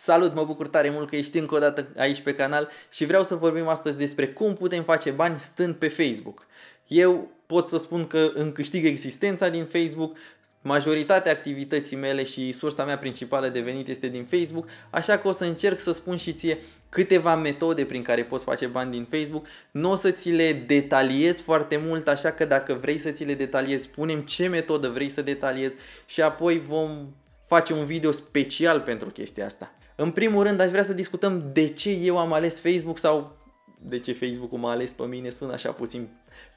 Salut, mă bucur tare mult că ești încă o dată aici pe canal și vreau să vorbim astăzi despre cum putem face bani stând pe Facebook. Eu pot să spun că îmi câștig existența din Facebook, Majoritatea activității mele și sursa mea principală de venit este din Facebook, așa că o să încerc să spun și ție câteva metode prin care poți face bani din Facebook. Nu o să ți le detaliez foarte mult, așa că dacă vrei să ți le detaliez, spunem ce metodă vrei să detaliez și apoi vom face un video special pentru chestia asta. În primul rând aș vrea să discutăm de ce eu am ales Facebook sau de ce Facebook-ul m-a ales pe mine, sună așa puțin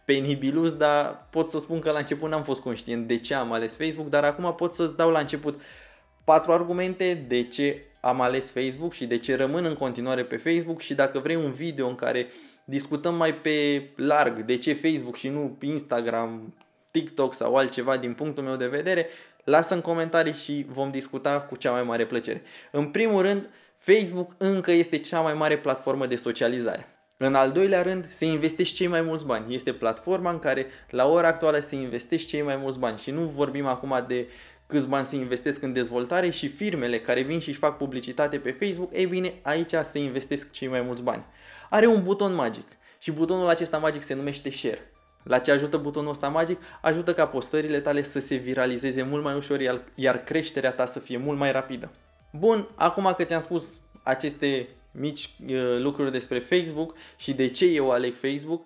penibilus, dar pot să spun că la început n-am fost conștient de ce am ales Facebook, dar acum pot să-ți dau la început patru argumente de ce am ales Facebook și de ce rămân în continuare pe Facebook și dacă vrei un video în care discutăm mai pe larg de ce Facebook și nu Instagram, TikTok sau altceva din punctul meu de vedere, lasă în comentarii și vom discuta cu cea mai mare plăcere. În primul rând, Facebook încă este cea mai mare platformă de socializare. În al doilea rând, se investește cei mai mulți bani. Este platforma în care la ora actuală se investește cei mai mulți bani și nu vorbim acum de câți bani se investesc în dezvoltare și firmele care vin și fac publicitate pe Facebook, ei bine, aici se investesc cei mai mulți bani. Are un buton magic și butonul acesta magic se numește Share. La ce ajută butonul ăsta magic? Ajută ca postările tale să se viralizeze mult mai ușor, iar creșterea ta să fie mult mai rapidă. Bun, acum că ți-am spus aceste mici uh, lucruri despre Facebook și de ce eu aleg Facebook,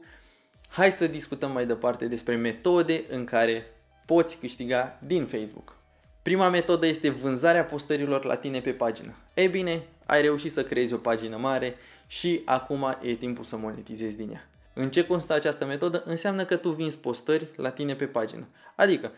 hai să discutăm mai departe despre metode în care poți câștiga din Facebook. Prima metodă este vânzarea postărilor la tine pe pagină. Ei bine, ai reușit să creezi o pagină mare și acum e timpul să monetizezi din ea. În ce constă această metodă? Înseamnă că tu vinzi postări la tine pe pagină. Adică,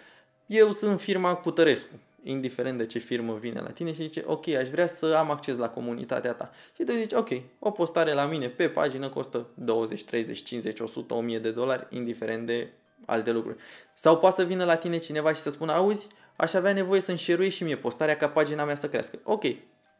eu sunt firma Cutărescu, indiferent de ce firmă vine la tine și zice, ok, aș vrea să am acces la comunitatea ta. Și tu zici, ok, o postare la mine pe pagină costă 20, 30, 50, 100, 1000 de dolari, indiferent de alte lucruri. Sau poate să vină la tine cineva și să spună, auzi, aș avea nevoie să-mi și mie postarea ca pagina mea să crească. Ok,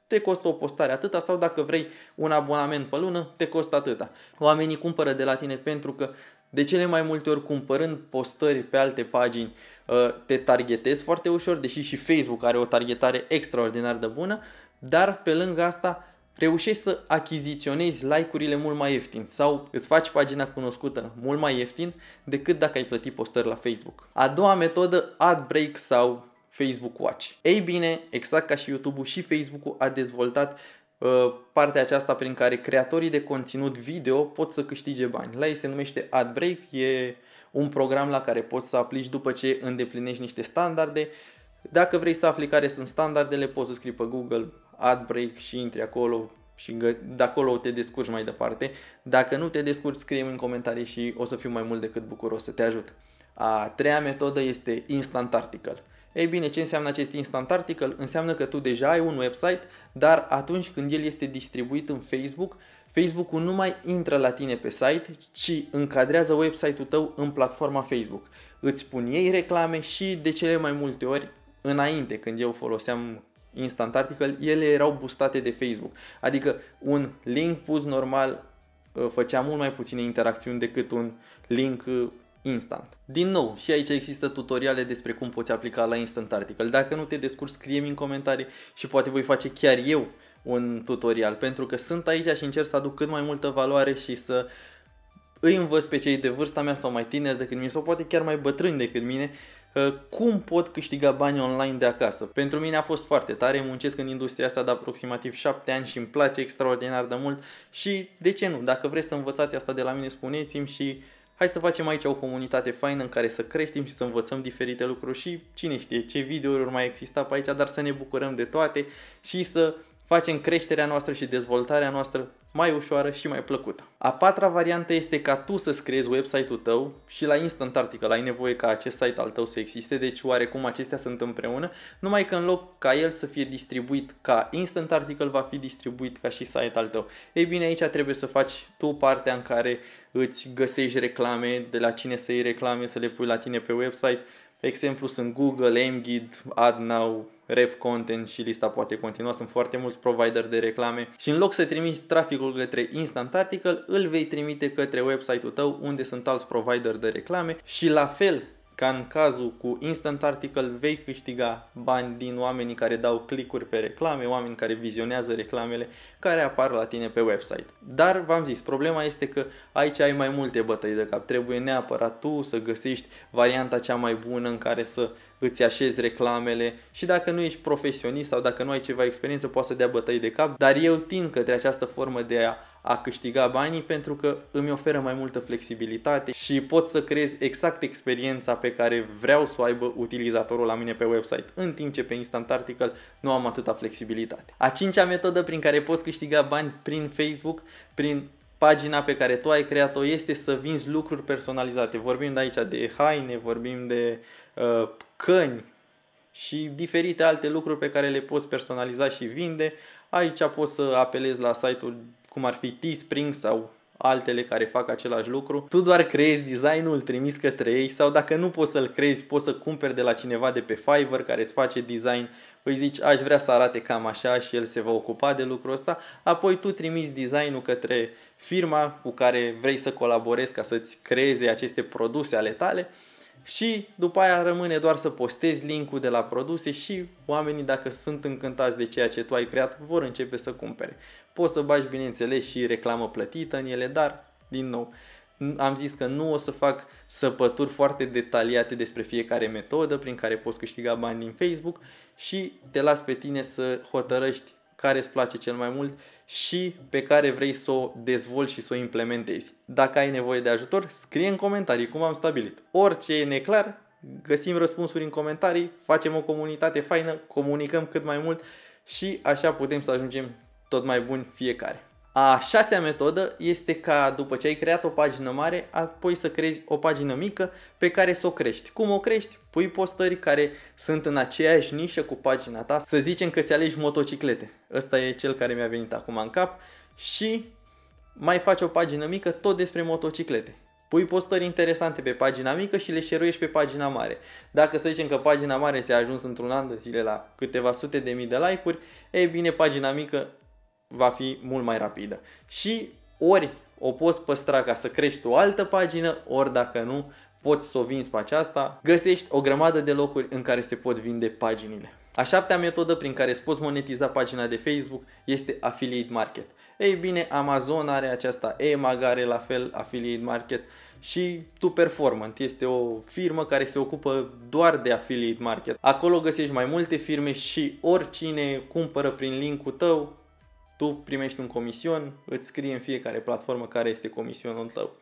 te costă o postare atâta sau dacă vrei un abonament pe lună, te costă atâta. Oamenii cumpără de la tine pentru că de cele mai multe ori cumpărând postări pe alte pagini uh, te targetezi foarte ușor, deși și Facebook are o targetare extraordinar de bună, dar pe lângă asta reușești să achiziționezi like-urile mult mai ieftin sau îți faci pagina cunoscută mult mai ieftin decât dacă ai plătit postări la Facebook. A doua metodă, ad break sau Facebook Watch. Ei bine, exact ca și YouTube-ul și Facebook-ul a dezvoltat uh, partea aceasta prin care creatorii de conținut video pot să câștige bani. La ei se numește Adbreak, e un program la care poți să aplici după ce îndeplinești niște standarde. Dacă vrei să afli care sunt standardele, poți să scrii pe Google Adbreak și intri acolo, și de acolo te descurci mai departe. Dacă nu te descurci, scrie în comentarii și o să fiu mai mult decât bucuros să te ajut. A treia metodă este Instant Article. Ei bine, ce înseamnă acest instant article? Înseamnă că tu deja ai un website, dar atunci când el este distribuit în Facebook, Facebook-ul nu mai intră la tine pe site, ci încadrează website-ul tău în platforma Facebook. Îți pun ei reclame și de cele mai multe ori, înainte când eu foloseam Instant Article, ele erau bustate de Facebook. Adică un link pus normal uh, făcea mult mai puține interacțiuni decât un link uh, instant. Din nou, și aici există tutoriale despre cum poți aplica la Instant Article. Dacă nu te descurci, scrie-mi în comentarii și poate voi face chiar eu un tutorial, pentru că sunt aici și încerc să aduc cât mai multă valoare și să îi învăț pe cei de vârsta mea sau mai tineri decât mine sau poate chiar mai bătrâni decât mine ă, cum pot câștiga bani online de acasă. Pentru mine a fost foarte tare, muncesc în industria asta de aproximativ 7 ani și îmi place extraordinar de mult și de ce nu, dacă vreți să învățați asta de la mine spuneți-mi și hai să facem aici o comunitate faină în care să creștem și să învățăm diferite lucruri și cine știe ce videouri mai exista pe aici, dar să ne bucurăm de toate și să facem creșterea noastră și dezvoltarea noastră mai ușoară și mai plăcută. A patra variantă este ca tu să-ți creezi website-ul tău și la Instant Article ai nevoie ca acest site al tău să existe, deci oarecum acestea sunt împreună, numai că în loc ca el să fie distribuit ca Instant Article, va fi distribuit ca și site al tău. Ei bine, aici trebuie să faci tu partea în care îți găsești reclame, de la cine să iei reclame, să le pui la tine pe website, exemplu sunt Google, MGID, AdNow, Rev Content și lista poate continua, sunt foarte mulți provider de reclame și în loc să trimiți traficul către Instant Article, îl vei trimite către website-ul tău unde sunt alți provider de reclame și la fel ca în cazul cu Instant Article vei câștiga bani din oamenii care dau clicuri pe reclame, oameni care vizionează reclamele care apar la tine pe website. Dar v-am zis, problema este că aici ai mai multe bătăi de cap. Trebuie neapărat tu să găsești varianta cea mai bună în care să îți așezi reclamele și dacă nu ești profesionist sau dacă nu ai ceva experiență, poți să dea bătăi de cap, dar eu tind către această formă de a, a câștiga banii pentru că îmi oferă mai multă flexibilitate și pot să creez exact experiența pe care vreau să o aibă utilizatorul la mine pe website, în timp ce pe Instant Article nu am atâta flexibilitate. A cincea metodă prin care poți câștiga bani prin Facebook, prin pagina pe care tu ai creat-o este să vinzi lucruri personalizate. Vorbim de aici de haine, vorbim de uh, căni și diferite alte lucruri pe care le poți personaliza și vinde. Aici poți să apelezi la site-uri cum ar fi Teespring sau altele care fac același lucru. Tu doar creezi designul trimis către ei sau dacă nu poți să-l creezi, poți să cumperi de la cineva de pe Fiverr care îți face design îi păi zici aș vrea să arate cam așa și el se va ocupa de lucrul ăsta, apoi tu trimiți designul către firma cu care vrei să colaborezi ca să-ți creeze aceste produse ale tale și după aia rămâne doar să postezi linkul de la produse și oamenii dacă sunt încântați de ceea ce tu ai creat vor începe să cumpere. Poți să bagi bineînțeles și reclamă plătită în ele, dar din nou am zis că nu o să fac săpături foarte detaliate despre fiecare metodă prin care poți câștiga bani din Facebook și te las pe tine să hotărăști care îți place cel mai mult și pe care vrei să o dezvolți și să o implementezi. Dacă ai nevoie de ajutor, scrie în comentarii cum am stabilit. Orice e neclar, găsim răspunsuri în comentarii, facem o comunitate faină, comunicăm cât mai mult și așa putem să ajungem tot mai buni fiecare. A șasea metodă este ca după ce ai creat o pagină mare, apoi să creezi o pagină mică pe care să o crești. Cum o crești? Pui postări care sunt în aceeași nișă cu pagina ta. Să zicem că ți alegi motociclete. Ăsta e cel care mi-a venit acum în cap. Și mai faci o pagină mică tot despre motociclete. Pui postări interesante pe pagina mică și le șeruiești pe pagina mare. Dacă să zicem că pagina mare ți-a ajuns într-un an de zile la câteva sute de mii de like-uri, e bine, pagina mică va fi mult mai rapidă. Și ori o poți păstra ca să crești o altă pagină, ori dacă nu, poți să o vinzi pe aceasta. Găsești o grămadă de locuri în care se pot vinde paginile. A șaptea metodă prin care îți poți monetiza pagina de Facebook este Affiliate Market. Ei bine, Amazon are aceasta, EMAG are la fel Affiliate Market și Tu Performant este o firmă care se ocupă doar de Affiliate Market. Acolo găsești mai multe firme și oricine cumpără prin linkul tău tu primești un comision, îți scrii în fiecare platformă care este comisionul tău.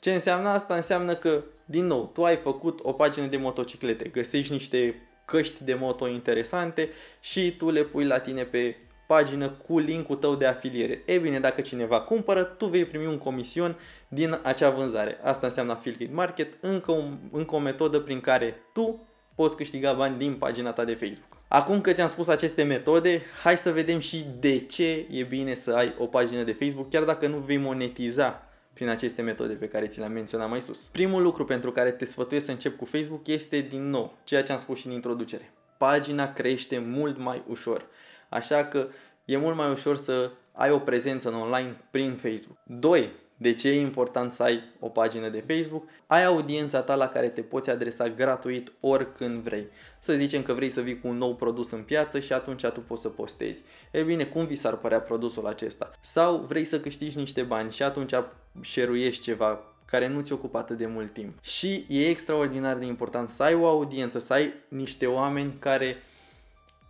Ce înseamnă asta? Înseamnă că, din nou, tu ai făcut o pagină de motociclete, găsești niște căști de moto interesante și tu le pui la tine pe pagină cu linkul tău de afiliere. E bine, dacă cineva cumpără, tu vei primi un comision din acea vânzare. Asta înseamnă affiliate market, încă, un, încă o metodă prin care tu poți câștiga bani din pagina ta de Facebook. Acum că ți-am spus aceste metode, hai să vedem și de ce e bine să ai o pagină de Facebook, chiar dacă nu vei monetiza prin aceste metode pe care ți le-am menționat mai sus. Primul lucru pentru care te sfătuiesc să încep cu Facebook este, din nou, ceea ce am spus și în introducere. Pagina crește mult mai ușor, așa că e mult mai ușor să ai o prezență în online prin Facebook. 2 de ce e important să ai o pagină de Facebook, ai audiența ta la care te poți adresa gratuit oricând vrei. Să zicem că vrei să vii cu un nou produs în piață și atunci tu poți să postezi. E bine, cum vi s-ar părea produsul acesta? Sau vrei să câștigi niște bani și atunci șeruiești ceva care nu ți ocupă atât de mult timp. Și e extraordinar de important să ai o audiență, să ai niște oameni care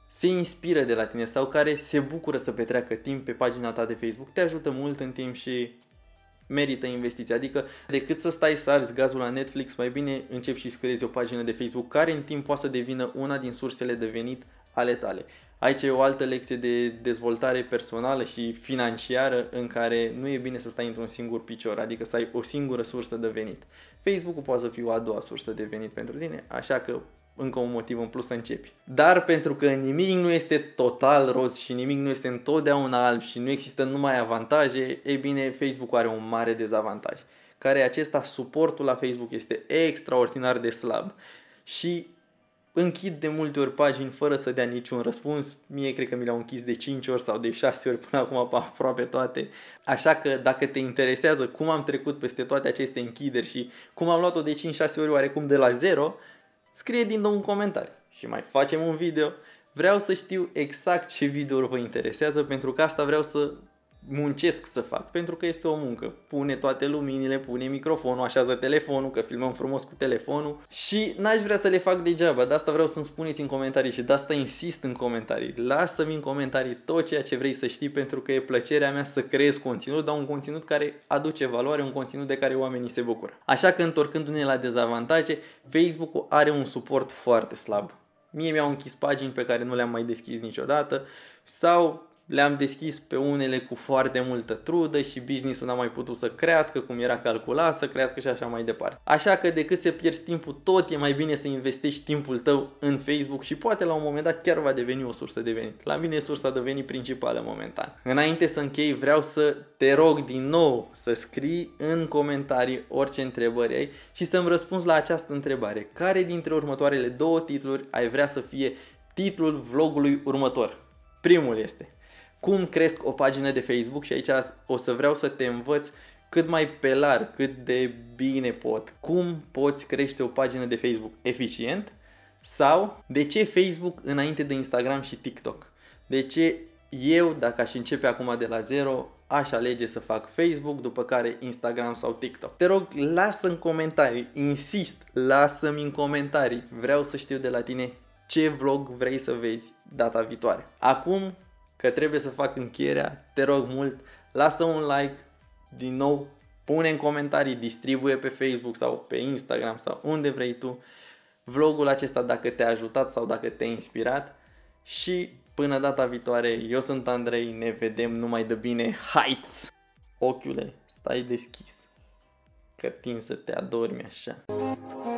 se inspiră de la tine sau care se bucură să petreacă timp pe pagina ta de Facebook. Te ajută mult în timp și merită investiția. Adică decât să stai să arzi gazul la Netflix, mai bine începi și scriezi o pagină de Facebook care în timp poate să devină una din sursele de venit ale tale. Aici e o altă lecție de dezvoltare personală și financiară în care nu e bine să stai într-un singur picior, adică să ai o singură sursă de venit. Facebook-ul poate să fie o a doua sursă de venit pentru tine, așa că încă un motiv în plus să începi. Dar pentru că nimic nu este total roz și nimic nu este întotdeauna alb și nu există numai avantaje, e bine, Facebook are un mare dezavantaj, care e acesta, suportul la Facebook este extraordinar de slab și închid de multe ori pagini fără să dea niciun răspuns. Mie cred că mi le-au închis de 5 ori sau de 6 ori până acum pe aproape toate. Așa că dacă te interesează cum am trecut peste toate aceste închideri și cum am luat-o de 5-6 ori oarecum de la zero, Scrie din nou un comentariu și mai facem un video. Vreau să știu exact ce videouri vă interesează pentru că asta vreau să muncesc să fac pentru că este o muncă. Pune toate luminile, pune microfonul, așează telefonul, că filmăm frumos cu telefonul și n-aș vrea să le fac degeaba, de asta vreau să-mi spuneți în comentarii și de asta insist în comentarii. Lasă-mi în comentarii tot ceea ce vrei să știi pentru că e plăcerea mea să creez conținut, dar un conținut care aduce valoare, un conținut de care oamenii se bucură. Așa că întorcându-ne la dezavantaje, Facebook-ul are un suport foarte slab. Mie mi-au închis pagini pe care nu le-am mai deschis niciodată sau le-am deschis pe unele cu foarte multă trudă și businessul n-a mai putut să crească cum era calculat, să crească și așa mai departe. Așa că decât să pierzi timpul tot, e mai bine să investești timpul tău în Facebook și poate la un moment dat chiar va deveni o sursă de venit. La mine e sursa de venit principală momentan. Înainte să închei, vreau să te rog din nou să scrii în comentarii orice întrebări ai și să-mi răspunzi la această întrebare. Care dintre următoarele două titluri ai vrea să fie titlul vlogului următor? Primul este cum cresc o pagină de Facebook și aici o să vreau să te învăț cât mai pe larg, cât de bine pot, cum poți crește o pagină de Facebook eficient sau de ce Facebook înainte de Instagram și TikTok. De ce eu, dacă aș începe acum de la zero, aș alege să fac Facebook, după care Instagram sau TikTok. Te rog, lasă în comentarii, insist, lasă-mi în comentarii. Vreau să știu de la tine ce vlog vrei să vezi data viitoare. Acum că trebuie să fac încheierea, te rog mult, lasă un like, din nou, pune în comentarii, distribuie pe Facebook sau pe Instagram sau unde vrei tu vlogul acesta dacă te-a ajutat sau dacă te-a inspirat și până data viitoare, eu sunt Andrei, ne vedem numai de bine, haiți! Ochiule, stai deschis, că tin să te adormi așa.